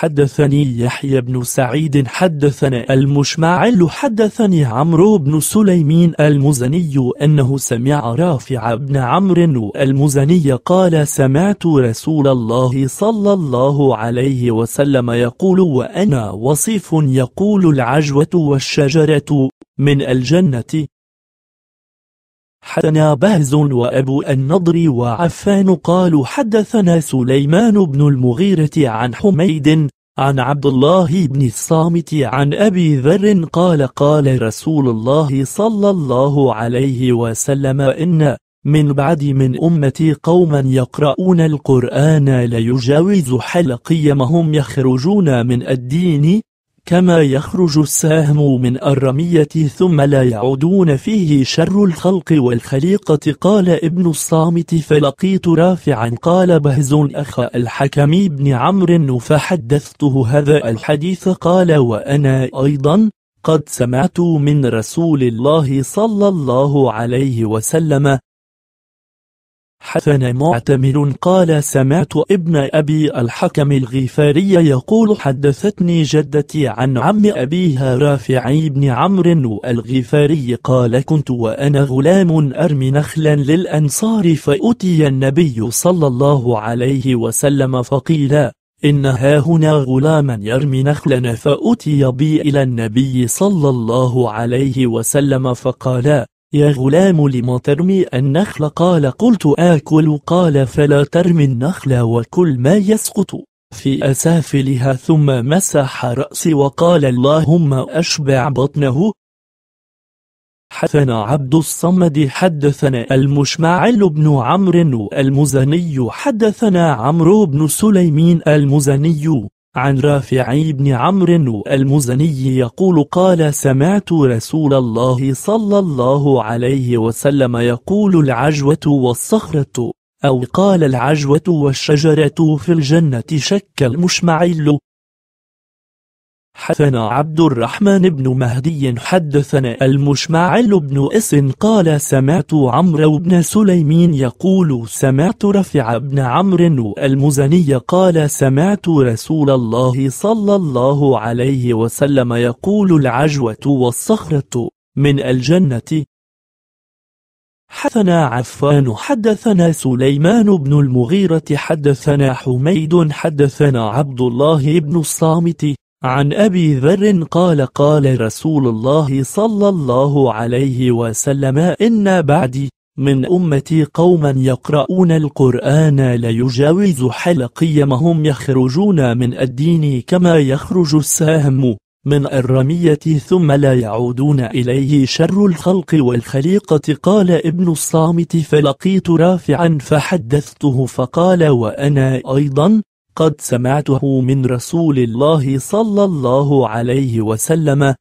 حدثني يحيى بن سعيد حدثنا المشمعل حدثني عمرو بن سليمين المزني أنه سمع رافع بن عمرو المزني قال سمعت رسول الله صلى الله عليه وسلم يقول وأنا وصيف يقول العجوة والشجرة من الجنة حدثنا بهز وأبو النضر وعفان قالوا حدثنا سليمان بن المغيرة عن حميد عن عبد الله بن الصامت عن أبي ذر قال قال رسول الله صلى الله عليه وسلم إن من بعد من أمتي قوما يقرؤون القرآن لا يجاوز حلقيمهم يخرجون من الدين كما يخرج السهم من الرمية ثم لا يعودون فيه شر الخلق والخليقة قال ابن الصامت فلقيت رافعا قال بهز أخ الحكم بن عمرو فحدثته هذا الحديث قال وأنا أيضا قد سمعت من رسول الله صلى الله عليه وسلم حسن معتمر قال سمعت ابن أبي الحكم الغفاري يقول حدثتني جدتي عن عم أبيها رافع بن عمرو الغفاري قال كنت وأنا غلام أرمي نخلا للأنصار فأتي النبي صلى الله عليه وسلم فقيل إن هنا غلاما يرمي نخلا فأتي بي إلى النبي صلى الله عليه وسلم فقال يا غلام لم ترمي النخل قال قلت آكل قال فلا ترمي النخل وكل ما يسقط في أسافلها ثم مسح رأسي وقال اللهم أشبع بطنه حدثنا عبد الصمد حدثنا المشمعل بن عمرو المزني حدثنا عمرو بن سليمين المزني عن رافع بن عمرو المزني يقول قال سمعت رسول الله صلى الله عليه وسلم يقول العجوة والصخرة أو قال العجوة والشجرة في الجنة شك المشمعل حدثنا عبد الرحمن بن مهدي حدثنا المشمعل بن اس قال سمعت عمرو بن سليمين يقول سمعت رفع بن عمرو المزني قال سمعت رسول الله صلى الله عليه وسلم يقول العجوة والصخرة من الجنة حدثنا عفان حدثنا سليمان بن المغيرة حدثنا حميد حدثنا عبد الله بن الصامت عن أبي ذر قال قال رسول الله صلى الله عليه وسلم إن بعدي من أمتي قوما يقرؤون القرآن لا يجاوز قيمهم يخرجون من الدين كما يخرج السهم من الرمية ثم لا يعودون إليه شر الخلق والخليقة قال ابن الصامت فلقيت رافعا فحدثته فقال وأنا أيضا قد سمعته من رسول الله صلى الله عليه وسلم